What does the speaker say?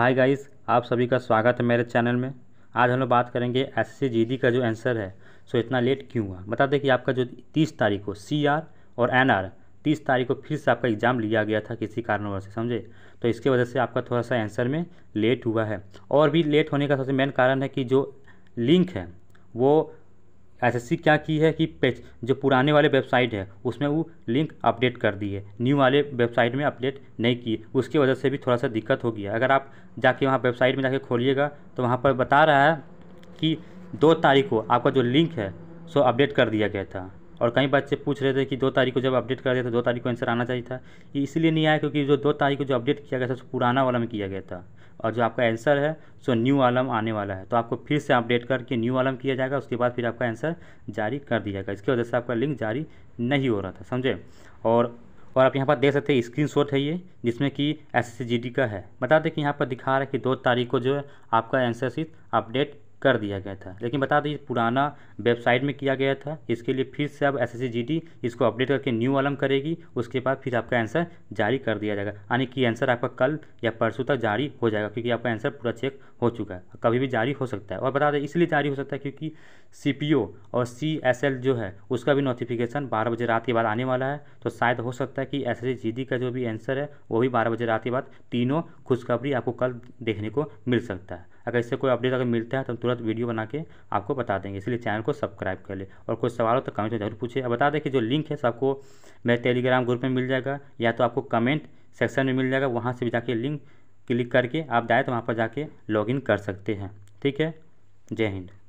hi guys आप सभी का स्वागत है मेरे चैनल में आज हम लोग बात करेंगे एस सी का जो आंसर है सो इतना लेट क्यों हुआ बता दें कि आपका जो तीस तारीख को सी आर और एन आर तीस तारीख को फिर से आपका एग्ज़ाम लिया गया था किसी कारणवश से समझे तो इसके वजह से आपका थोड़ा सा आंसर में लेट हुआ है और भी लेट होने का सबसे मेन कारण है कि जो लिंक है वो एसएससी क्या की है कि पेज जो पुराने वाले वेबसाइट है उसमें वो लिंक अपडेट कर दिए न्यू वाले वेबसाइट में अपडेट नहीं किए उसकी वजह से भी थोड़ा सा दिक्कत हो गया अगर आप जाके वहाँ वेबसाइट में जाके खोलिएगा तो वहाँ पर बता रहा है कि दो तारीख को आपका जो लिंक है सो अपडेट कर दिया गया था और कई बच्चे पूछ रहे थे कि दो तारीख को जब अपडेट कर दिया था दो तारीख को आंसर आना चाहिए था इसलिए नहीं आया क्योंकि जो दो तारीख को जो अपडेट किया गया था सो पुराना वाला में किया गया था और जो आपका आंसर है सो न्यू आलम आने वाला है तो आपको फिर से अपडेट करके न्यू आलम किया जाएगा उसके बाद फिर आपका आंसर जारी कर दिया जाएगा इसकी वजह से आपका लिंक जारी नहीं हो रहा था समझे और और आप यहाँ पर देख सकते हैं शॉट है ये जिसमें कि एस का है बता दें कि यहाँ पर दिखा रहा है कि दो तारीख को जो है आपका आंसर शीट अपडेट कर दिया गया था लेकिन बता दें पुराना वेबसाइट में किया गया था इसके लिए फिर से अब एस एस इसको अपडेट करके न्यू अलम करेगी उसके बाद फिर आपका आंसर जारी कर दिया जाएगा यानी कि आंसर आपका कल या परसों तक जारी हो जाएगा क्योंकि आपका आंसर पूरा चेक हो चुका है कभी भी जारी हो सकता है और बता दें इसलिए जारी हो सकता है क्योंकि सी और सी जो है उसका भी नोटिफिकेशन बारह बजे रात के बाद आने वाला है तो शायद हो सकता है कि एस एस का जो भी आंसर है वो भी बारह बजे रात के बाद तीनों खुशखबरी आपको कल देखने को मिल सकता है अगर इससे कोई अपडेट अगर मिलता है तो हम तुरंत वीडियो बना के आपको बता देंगे इसलिए चैनल को सब्सक्राइब कर ले और कोई सवाल हो तो कमेंट में जरूर पूछे और बता दें कि जो लिंक है सबको मेरे टेलीग्राम ग्रुप में मिल जाएगा या तो आपको कमेंट सेक्शन में मिल जाएगा वहाँ से भी जाके लिंक क्लिक करके आप डायरेक्ट वहाँ पर जाके लॉगिन कर सकते हैं ठीक है जय हिंद